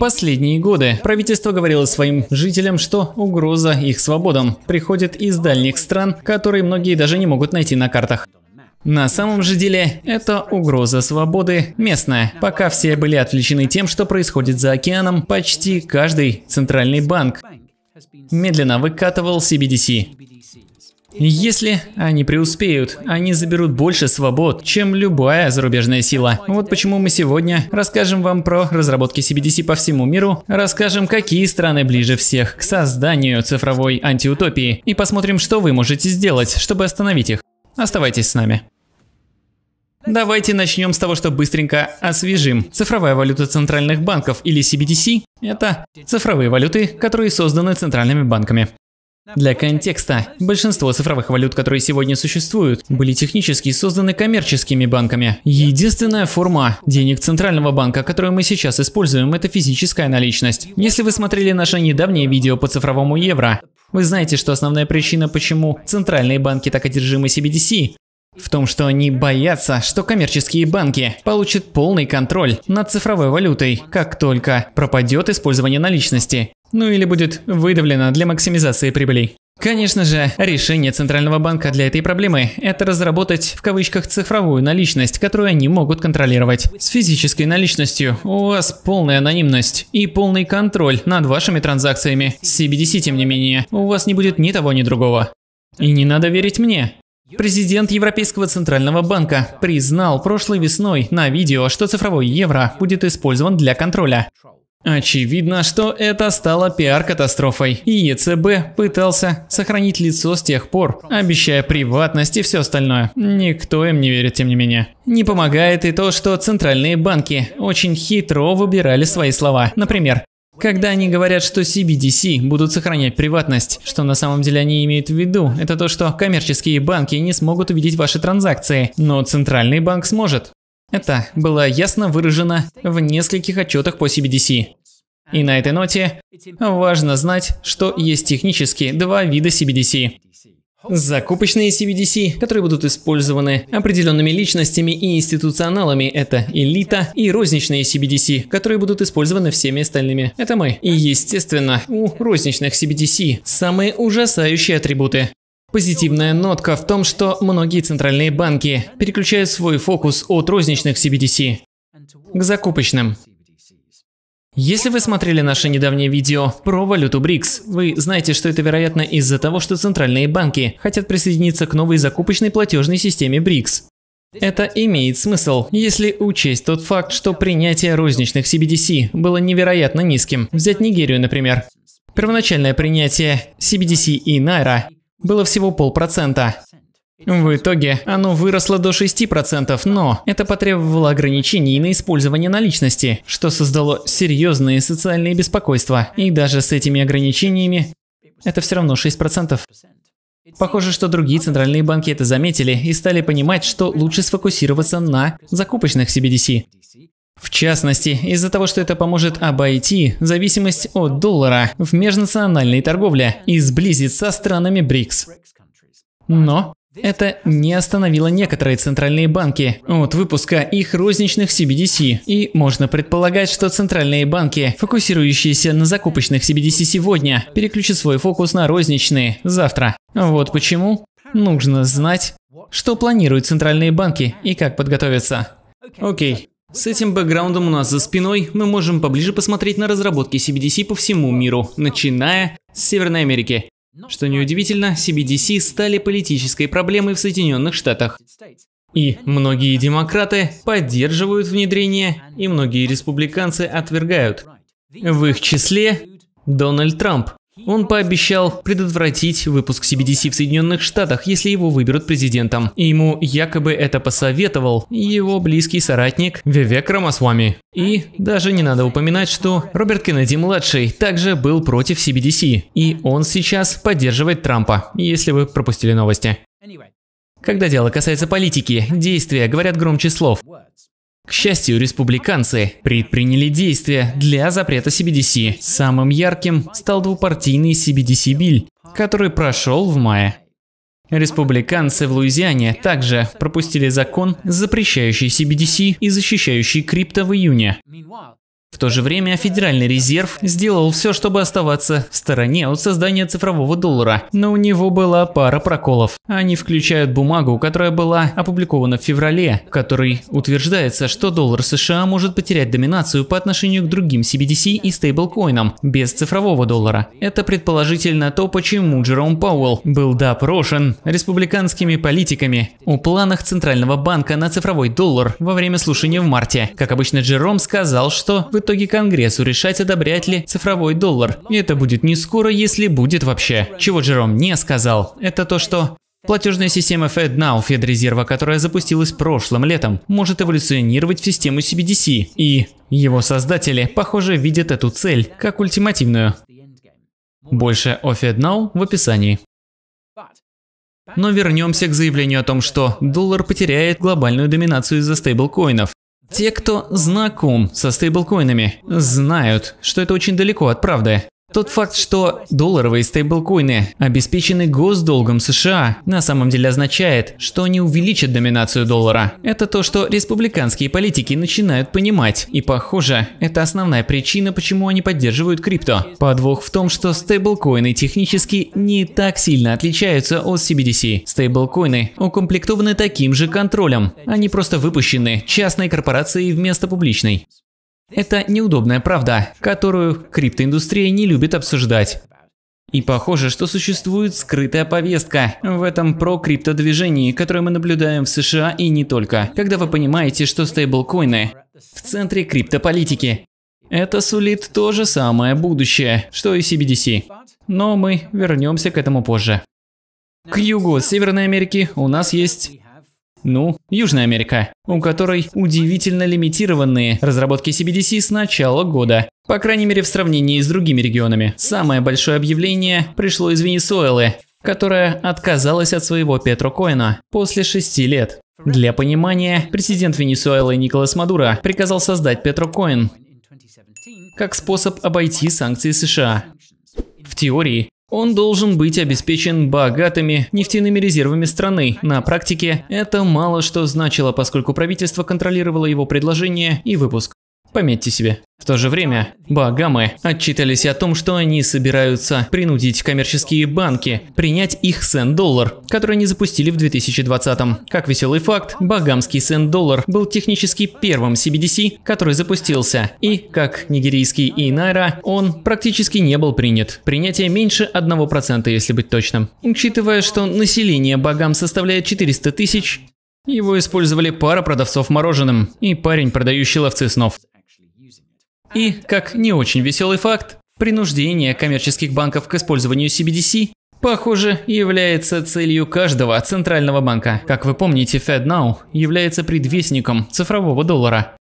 последние годы. Правительство говорило своим жителям, что угроза их свободам приходит из дальних стран, которые многие даже не могут найти на картах. На самом же деле, это угроза свободы местная. Пока все были отвлечены тем, что происходит за океаном, почти каждый центральный банк медленно выкатывал CBDC. Если они преуспеют, они заберут больше свобод, чем любая зарубежная сила. Вот почему мы сегодня расскажем вам про разработки CBDC по всему миру, расскажем, какие страны ближе всех к созданию цифровой антиутопии и посмотрим, что вы можете сделать, чтобы остановить их. Оставайтесь с нами. Давайте начнем с того, что быстренько освежим. Цифровая валюта центральных банков или CBDC – это цифровые валюты, которые созданы центральными банками. Для контекста, большинство цифровых валют, которые сегодня существуют, были технически созданы коммерческими банками. Единственная форма денег Центрального банка, которую мы сейчас используем, это физическая наличность. Если вы смотрели наше недавнее видео по цифровому евро, вы знаете, что основная причина, почему центральные банки так одержимы CBDC, в том, что они боятся, что коммерческие банки получат полный контроль над цифровой валютой, как только пропадет использование наличности, ну или будет выдавлено для максимизации прибылей. Конечно же, решение Центрального банка для этой проблемы – это разработать в кавычках цифровую наличность, которую они могут контролировать. С физической наличностью у вас полная анонимность и полный контроль над вашими транзакциями. С CBDC, тем не менее, у вас не будет ни того, ни другого. И не надо верить мне. Президент Европейского центрального банка признал прошлой весной на видео, что цифровой евро будет использован для контроля. Очевидно, что это стало пиар-катастрофой, и ЕЦБ пытался сохранить лицо с тех пор, обещая приватность и все остальное. Никто им не верит, тем не менее. Не помогает и то, что центральные банки очень хитро выбирали свои слова. Например, когда они говорят, что CBDC будут сохранять приватность, что на самом деле они имеют в виду, это то, что коммерческие банки не смогут увидеть ваши транзакции, но центральный банк сможет. Это было ясно выражено в нескольких отчетах по CBDC. И на этой ноте важно знать, что есть технически два вида CBDC. Закупочные CBDC, которые будут использованы определенными личностями и институционалами, это элита, и розничные CBDC, которые будут использованы всеми остальными. Это мы. И, естественно, у розничных CBDC самые ужасающие атрибуты. Позитивная нотка в том, что многие центральные банки переключают свой фокус от розничных CBDC к закупочным. Если вы смотрели наше недавнее видео про валюту БРИКС, вы знаете, что это вероятно из-за того, что центральные банки хотят присоединиться к новой закупочной платежной системе БРИКС. Это имеет смысл, если учесть тот факт, что принятие розничных CBDC было невероятно низким. Взять Нигерию, например. Первоначальное принятие CBDC и Найра было всего полпроцента, в итоге оно выросло до 6%, но это потребовало ограничений на использование наличности, что создало серьезные социальные беспокойства. И даже с этими ограничениями это все равно 6%. Похоже, что другие центральные банки это заметили и стали понимать, что лучше сфокусироваться на закупочных CBDC. В частности, из-за того, что это поможет обойти зависимость от доллара в межнациональной торговле и сблизиться с странами БРИКС. Но это не остановило некоторые центральные банки от выпуска их розничных CBDC. И можно предполагать, что центральные банки, фокусирующиеся на закупочных CBDC сегодня, переключат свой фокус на розничные завтра. Вот почему нужно знать, что планируют центральные банки и как подготовиться. Окей. С этим бэкграундом у нас за спиной мы можем поближе посмотреть на разработки CBDC по всему миру, начиная с Северной Америки. Что неудивительно, CBDC стали политической проблемой в Соединенных Штатах. И многие демократы поддерживают внедрение, и многие республиканцы отвергают. В их числе Дональд Трамп, он пообещал предотвратить выпуск CBDC в Соединенных Штатах, если его выберут президентом. И ему якобы это посоветовал его близкий соратник Вивек Рамасвами. И даже не надо упоминать, что Роберт Кеннеди-младший также был против CBDC. И он сейчас поддерживает Трампа, если вы пропустили новости. Когда дело касается политики, действия говорят громче слов. К счастью, республиканцы предприняли действия для запрета CBDC. Самым ярким стал двупартийный CBDC-биль, который прошел в мае. Республиканцы в Луизиане также пропустили закон, запрещающий CBDC и защищающий крипто в июне. В то же время Федеральный резерв сделал все, чтобы оставаться в стороне от создания цифрового доллара, но у него была пара проколов. Они включают бумагу, которая была опубликована в феврале, в которой утверждается, что доллар США может потерять доминацию по отношению к другим CBDC и стейблкоинам без цифрового доллара. Это предположительно то, почему Джером Пауэлл был допрошен республиканскими политиками о планах Центрального банка на цифровой доллар во время слушания в марте. Как обычно, Джером сказал, что в итоге Конгрессу решать, одобрять ли цифровой доллар. И это будет не скоро, если будет вообще. Чего Джером не сказал, это то, что Платежная система FedNow Федрезерва, которая запустилась прошлым летом, может эволюционировать в систему CBDC, и его создатели, похоже, видят эту цель как ультимативную. Больше о FedNow в описании. Но вернемся к заявлению о том, что доллар потеряет глобальную доминацию из-за стейблкоинов. Те, кто знаком со стейблкоинами, знают, что это очень далеко от правды. Тот факт, что долларовые стейблкоины обеспечены госдолгом США, на самом деле означает, что они увеличат доминацию доллара. Это то, что республиканские политики начинают понимать. И похоже, это основная причина, почему они поддерживают крипто. Подвох в том, что стейблкоины технически не так сильно отличаются от CBDC. Стейблкоины укомплектованы таким же контролем. Они просто выпущены частной корпорацией вместо публичной. Это неудобная правда, которую криптоиндустрия не любит обсуждать. И похоже, что существует скрытая повестка в этом про криптодвижении, которое мы наблюдаем в США и не только, когда вы понимаете, что стейблкоины в центре криптополитики. Это сулит то же самое будущее, что и CBDC. Но мы вернемся к этому позже. К югу от Северной Америки у нас есть ну, Южная Америка, у которой удивительно лимитированные разработки CBDC с начала года. По крайней мере в сравнении с другими регионами. Самое большое объявление пришло из Венесуэлы, которая отказалась от своего Петрокоина после шести лет. Для понимания, президент Венесуэлы Николас Мадуро приказал создать Петрокоин как способ обойти санкции США. В теории, он должен быть обеспечен богатыми нефтяными резервами страны. На практике это мало что значило, поскольку правительство контролировало его предложение и выпуск. Пометьте себе. В то же время Багамы отчитались о том, что они собираются принудить коммерческие банки принять их сен доллар который они запустили в 2020-м. Как веселый факт, багамский сен доллар был технически первым CBDC, который запустился, и, как нигерийский и найра, он практически не был принят. Принятие меньше 1%, если быть точным. Учитывая, что население Багам составляет 400 тысяч, его использовали пара продавцов мороженым и парень, продающий ловцы снов. И, как не очень веселый факт, принуждение коммерческих банков к использованию CBDC Похоже, является целью каждого центрального банка. Как вы помните, FedNow является предвестником цифрового доллара.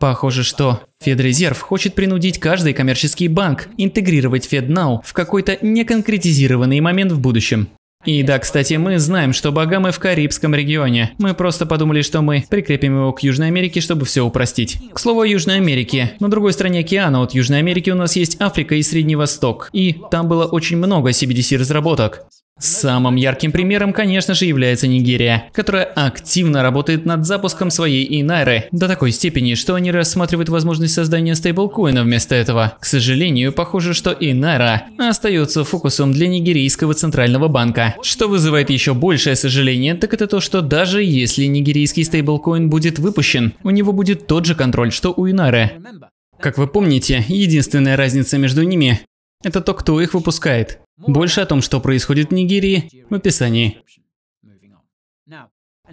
Похоже, что Федрезерв хочет принудить каждый коммерческий банк интегрировать FedNow в какой-то неконкретизированный момент в будущем. И да, кстати, мы знаем, что Багамы в Карибском регионе. Мы просто подумали, что мы прикрепим его к Южной Америке, чтобы все упростить. К слову о Южной Америке. На другой стороне океана от Южной Америки у нас есть Африка и Средний Восток. И там было очень много CBDC-разработок. Самым ярким примером, конечно же, является Нигерия, которая активно работает над запуском своей Инайры до такой степени, что они рассматривают возможность создания стейблкоина вместо этого. К сожалению, похоже, что Инайра остается фокусом для нигерийского центрального банка. Что вызывает еще большее сожаление, так это то, что даже если нигерийский стейблкоин будет выпущен, у него будет тот же контроль, что у Инайры. Как вы помните, единственная разница между ними – это то, кто их выпускает. Больше о том, что происходит в Нигерии, в описании.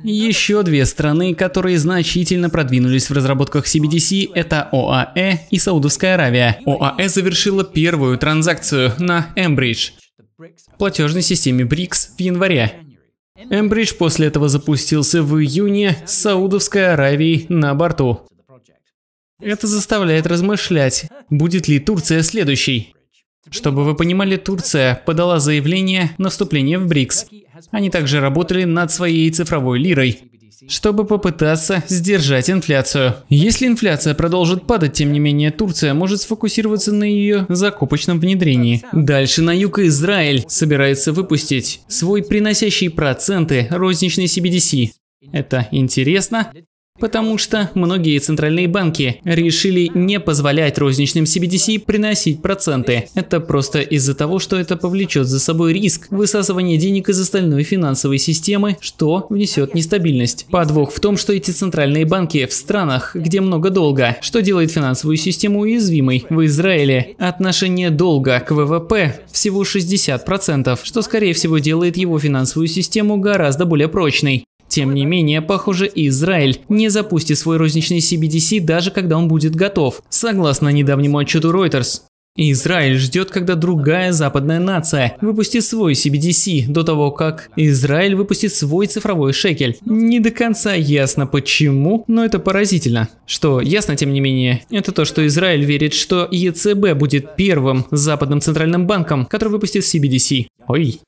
Еще две страны, которые значительно продвинулись в разработках CBDC, это ОАЭ и Саудовская Аравия. ОАЭ завершила первую транзакцию на Embridge, платежной системе BRICS в январе. Embridge после этого запустился в июне с Саудовской Аравией на борту. Это заставляет размышлять, будет ли Турция следующей. Чтобы вы понимали, Турция подала заявление на вступление в БРИКС. Они также работали над своей цифровой лирой, чтобы попытаться сдержать инфляцию. Если инфляция продолжит падать, тем не менее, Турция может сфокусироваться на ее закупочном внедрении. Дальше на юг Израиль собирается выпустить свой приносящий проценты розничный CBDC. Это интересно, Потому что многие центральные банки решили не позволять розничным CBDC приносить проценты. Это просто из-за того, что это повлечет за собой риск высасывания денег из остальной финансовой системы, что внесет нестабильность. Подвох в том, что эти центральные банки в странах, где много долга, что делает финансовую систему уязвимой. В Израиле отношение долга к ВВП всего 60%, что скорее всего делает его финансовую систему гораздо более прочной. Тем не менее, похоже, Израиль не запустит свой розничный CBDC даже когда он будет готов, согласно недавнему отчету Reuters. Израиль ждет, когда другая западная нация выпустит свой CBDC до того, как Израиль выпустит свой цифровой шекель. Не до конца ясно почему, но это поразительно. Что ясно, тем не менее, это то, что Израиль верит, что ЕЦБ будет первым западным центральным банком, который выпустит CBDC. Ой.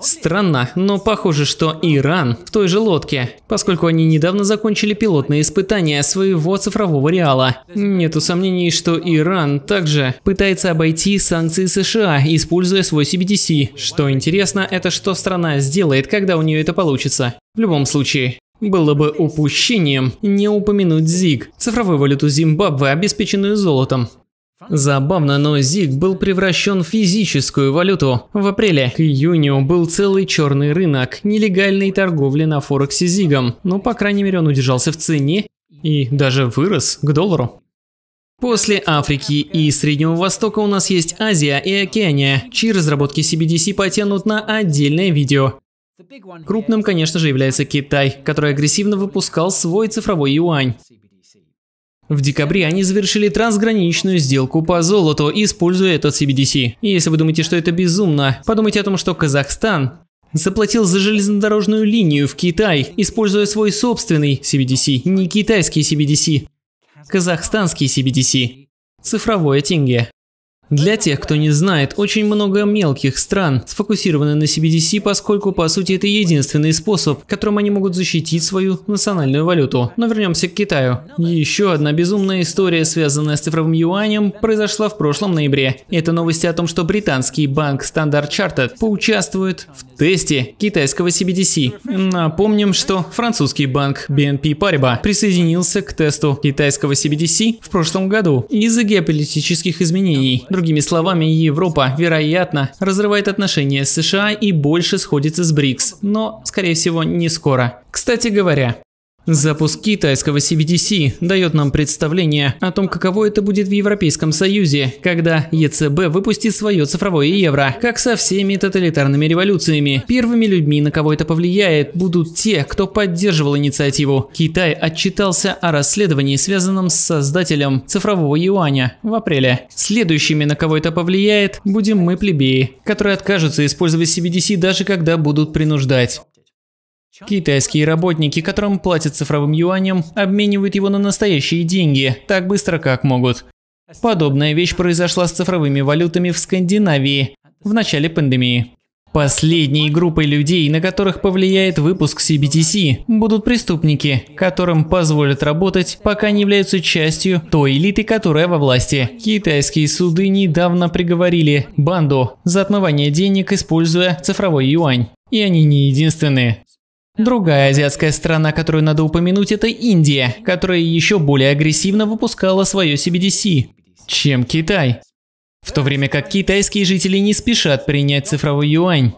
Странно, но похоже, что Иран в той же лодке, поскольку они недавно закончили пилотные испытания своего цифрового реала. Нету сомнений, что Иран также пытается обойти санкции США, используя свой CBDC. Что интересно, это что страна сделает, когда у нее это получится. В любом случае, было бы упущением не упомянуть ЗИГ, цифровую валюту Зимбабве, обеспеченную золотом. Забавно, но ЗИГ был превращен в физическую валюту. В апреле к июню был целый черный рынок нелегальной торговли на Форексе ЗИГом, но ну, по крайней мере он удержался в цене и даже вырос к доллару. После Африки и Среднего Востока у нас есть Азия и Океания, чьи разработки CBDC потянут на отдельное видео. Крупным, конечно же, является Китай, который агрессивно выпускал свой цифровой юань. В декабре они завершили трансграничную сделку по золоту, используя этот CBDC. И если вы думаете, что это безумно, подумайте о том, что Казахстан заплатил за железнодорожную линию в Китай, используя свой собственный CBDC, не китайский CBDC, казахстанский CBDC, цифровое тенге. Для тех, кто не знает, очень много мелких стран сфокусированы на CBDC, поскольку по сути это единственный способ, которым они могут защитить свою национальную валюту. Но вернемся к Китаю. Еще одна безумная история, связанная с цифровым юанем, произошла в прошлом ноябре. Это новости о том, что британский банк Standard Chartered поучаствует в тесте китайского CBDC. Напомним, что французский банк BNP Paribas присоединился к тесту китайского CBDC в прошлом году из-за геополитических изменений. Другими словами, Европа, вероятно, разрывает отношения с США и больше сходится с БРИКС, но, скорее всего, не скоро. Кстати говоря, Запуск китайского CBDC дает нам представление о том, каково это будет в Европейском Союзе, когда ЕЦБ выпустит свое цифровое евро. Как со всеми тоталитарными революциями, первыми людьми, на кого это повлияет, будут те, кто поддерживал инициативу. Китай отчитался о расследовании, связанном с создателем цифрового юаня в апреле. Следующими, на кого это повлияет, будем мы плебеи, которые откажутся использовать CBDC даже когда будут принуждать. Китайские работники, которым платят цифровым юанем, обменивают его на настоящие деньги, так быстро как могут. Подобная вещь произошла с цифровыми валютами в Скандинавии в начале пандемии. Последней группой людей, на которых повлияет выпуск CBTC, будут преступники, которым позволят работать, пока не являются частью той элиты, которая во власти. Китайские суды недавно приговорили банду за отмывание денег, используя цифровой юань. И они не единственные. Другая азиатская страна, которую надо упомянуть, это Индия, которая еще более агрессивно выпускала свое CBDC, чем Китай. В то время как китайские жители не спешат принять цифровой юань.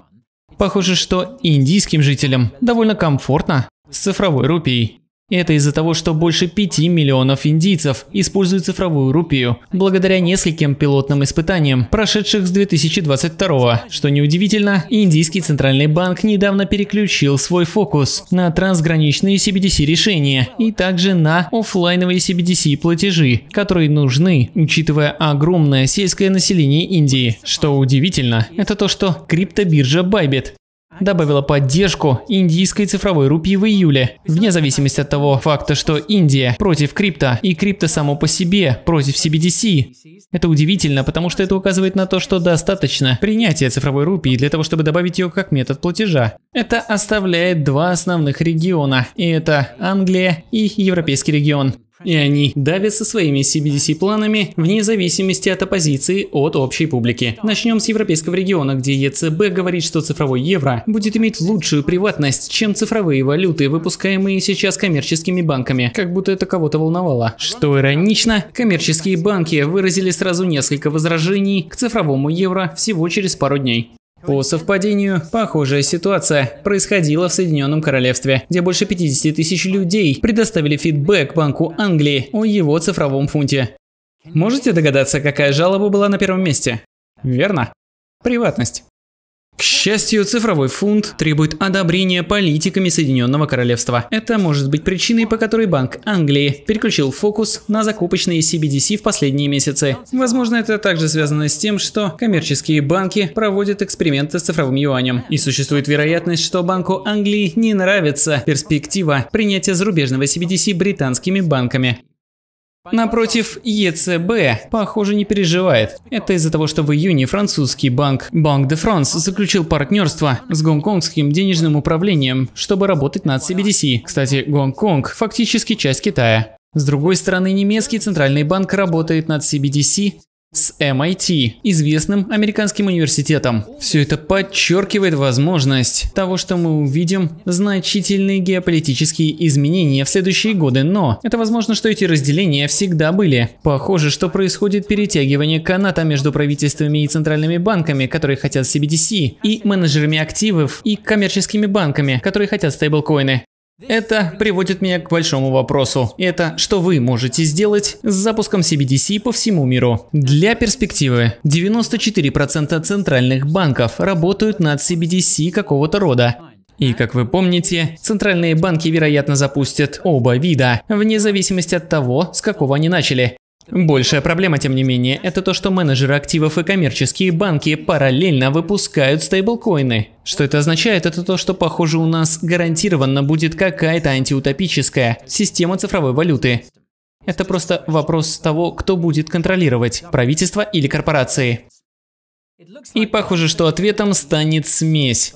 Похоже, что индийским жителям довольно комфортно с цифровой рупией. Это из-за того, что больше 5 миллионов индийцев используют цифровую рупию, благодаря нескольким пилотным испытаниям, прошедших с 2022 Что неудивительно, Индийский Центральный банк недавно переключил свой фокус на трансграничные CBDC-решения и также на офлайновые CBDC-платежи, которые нужны, учитывая огромное сельское население Индии. Что удивительно, это то, что криптобиржа Bybit добавила поддержку индийской цифровой рупии в июле. Вне зависимости от того факта, что Индия против крипто и крипто само по себе против CBDC. Это удивительно, потому что это указывает на то, что достаточно принятия цифровой рупии для того, чтобы добавить ее как метод платежа. Это оставляет два основных региона, и это Англия и Европейский регион. И они давят со своими CBDC-планами вне зависимости от оппозиции от общей публики. Начнем с европейского региона, где ЕЦБ говорит, что цифровой евро будет иметь лучшую приватность, чем цифровые валюты, выпускаемые сейчас коммерческими банками. Как будто это кого-то волновало. Что иронично, коммерческие банки выразили сразу несколько возражений к цифровому евро всего через пару дней. По совпадению, похожая ситуация происходила в Соединенном Королевстве, где больше 50 тысяч людей предоставили фидбэк Банку Англии о его цифровом фунте. Можете догадаться, какая жалоба была на первом месте? Верно. Приватность. К счастью, цифровой фунт требует одобрения политиками Соединенного Королевства. Это может быть причиной, по которой Банк Англии переключил фокус на закупочные CBDC в последние месяцы. Возможно, это также связано с тем, что коммерческие банки проводят эксперименты с цифровым юанем. И существует вероятность, что Банку Англии не нравится перспектива принятия зарубежного CBDC британскими банками. Напротив, ЕЦБ, похоже, не переживает. Это из-за того, что в июне французский банк Банк де Франс заключил партнерство с гонконгским денежным управлением, чтобы работать над CBDC. Кстати, Гонконг фактически часть Китая. С другой стороны, немецкий центральный банк работает над CBDC с MIT, известным американским университетом. Все это подчеркивает возможность того, что мы увидим значительные геополитические изменения в следующие годы, но это возможно, что эти разделения всегда были. Похоже, что происходит перетягивание каната между правительствами и центральными банками, которые хотят CBDC, и менеджерами активов, и коммерческими банками, которые хотят стейблкоины. Это приводит меня к большому вопросу. Это что вы можете сделать с запуском CBDC по всему миру? Для перспективы, 94% центральных банков работают над CBDC какого-то рода. И, как вы помните, центральные банки, вероятно, запустят оба вида, вне зависимости от того, с какого они начали. Большая проблема, тем не менее, это то, что менеджеры активов и коммерческие банки параллельно выпускают стейблкоины. Что это означает, это то, что, похоже, у нас гарантированно будет какая-то антиутопическая система цифровой валюты. Это просто вопрос того, кто будет контролировать, правительство или корпорации. И похоже, что ответом станет смесь.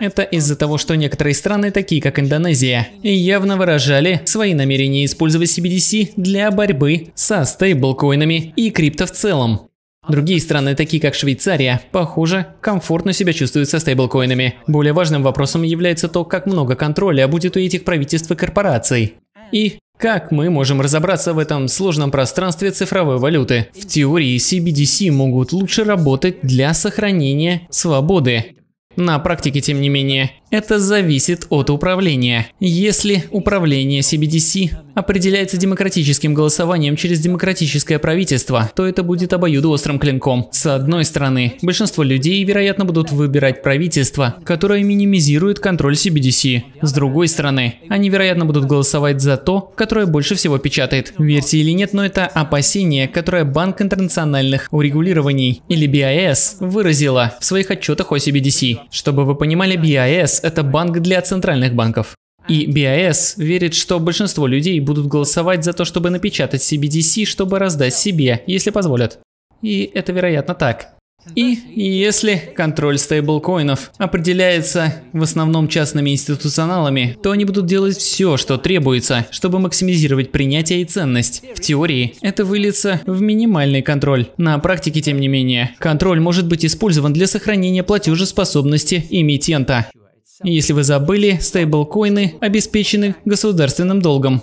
Это из-за того, что некоторые страны, такие как Индонезия, явно выражали свои намерения использовать CBDC для борьбы со стейблкоинами и крипто в целом. Другие страны, такие как Швейцария, похоже, комфортно себя чувствуют со стейблкоинами. Более важным вопросом является то, как много контроля будет у этих правительств и корпораций. И как мы можем разобраться в этом сложном пространстве цифровой валюты? В теории CBDC могут лучше работать для сохранения свободы на практике, тем не менее, это зависит от управления. Если управление CBDC определяется демократическим голосованием через демократическое правительство, то это будет обоюдоострым клинком. С одной стороны, большинство людей, вероятно, будут выбирать правительство, которое минимизирует контроль CBDC. С другой стороны, они, вероятно, будут голосовать за то, которое больше всего печатает. Верьте или нет, но это опасение, которое Банк интернациональных урегулирований, или BIS, выразила в своих отчетах о CBDC. Чтобы вы понимали, BIS это банк для центральных банков. И BIS верит, что большинство людей будут голосовать за то, чтобы напечатать CBDC, чтобы раздать себе, если позволят. И это вероятно так. И если контроль стейблкоинов определяется в основном частными институционалами, то они будут делать все, что требуется, чтобы максимизировать принятие и ценность. В теории это выльется в минимальный контроль. На практике, тем не менее, контроль может быть использован для сохранения платежеспособности эмитента. Если вы забыли, стейблкоины обеспечены государственным долгом.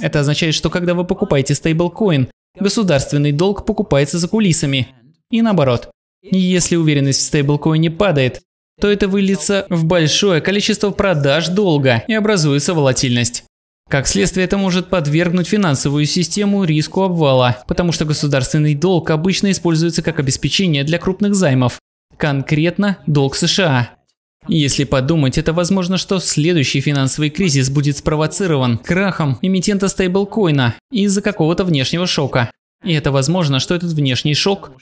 Это означает, что когда вы покупаете стейблкоин, государственный долг покупается за кулисами. И наоборот. Если уверенность в стейблкоине падает, то это выльется в большое количество продаж долга и образуется волатильность. Как следствие, это может подвергнуть финансовую систему риску обвала, потому что государственный долг обычно используется как обеспечение для крупных займов, конкретно долг США. Если подумать, это возможно, что следующий финансовый кризис будет спровоцирован крахом эмитента стейблкоина из-за какого-то внешнего шока. И это возможно, что этот внешний шок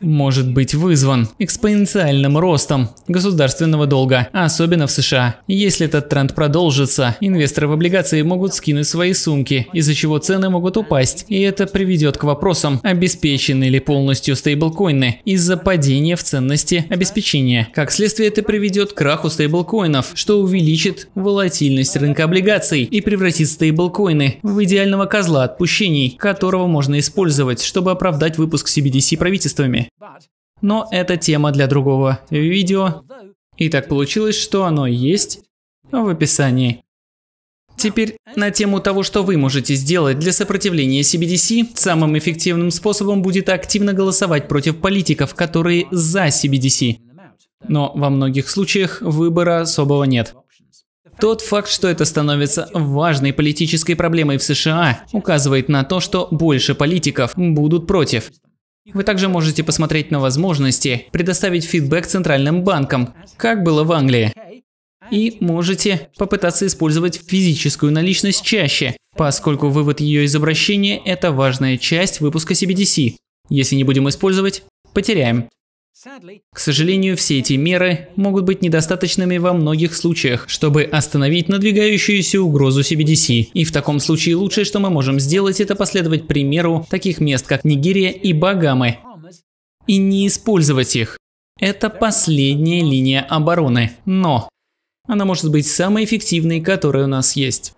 может быть вызван экспоненциальным ростом государственного долга, особенно в США. Если этот тренд продолжится, инвесторы в облигации могут скинуть свои сумки, из-за чего цены могут упасть, и это приведет к вопросам, обеспечены ли полностью стейблкоины из-за падения в ценности обеспечения. Как следствие, это приведет к краху стейблкоинов, что увеличит волатильность рынка облигаций и превратит стейблкоины в идеального козла отпущений, которого можно использовать, чтобы оправдать выпуск CBDC правительствами. Но это тема для другого видео, и так получилось, что оно есть в описании. Теперь на тему того, что вы можете сделать для сопротивления CBDC, самым эффективным способом будет активно голосовать против политиков, которые за CBDC. Но во многих случаях выбора особого нет. Тот факт, что это становится важной политической проблемой в США, указывает на то, что больше политиков будут против. Вы также можете посмотреть на возможности предоставить фидбэк центральным банкам, как было в Англии. И можете попытаться использовать физическую наличность чаще, поскольку вывод ее из обращения – это важная часть выпуска CBDC. Если не будем использовать, потеряем. К сожалению, все эти меры могут быть недостаточными во многих случаях, чтобы остановить надвигающуюся угрозу CBDC. И в таком случае лучшее, что мы можем сделать, это последовать примеру таких мест, как Нигерия и Багамы, и не использовать их. Это последняя линия обороны, но она может быть самой эффективной, которая у нас есть.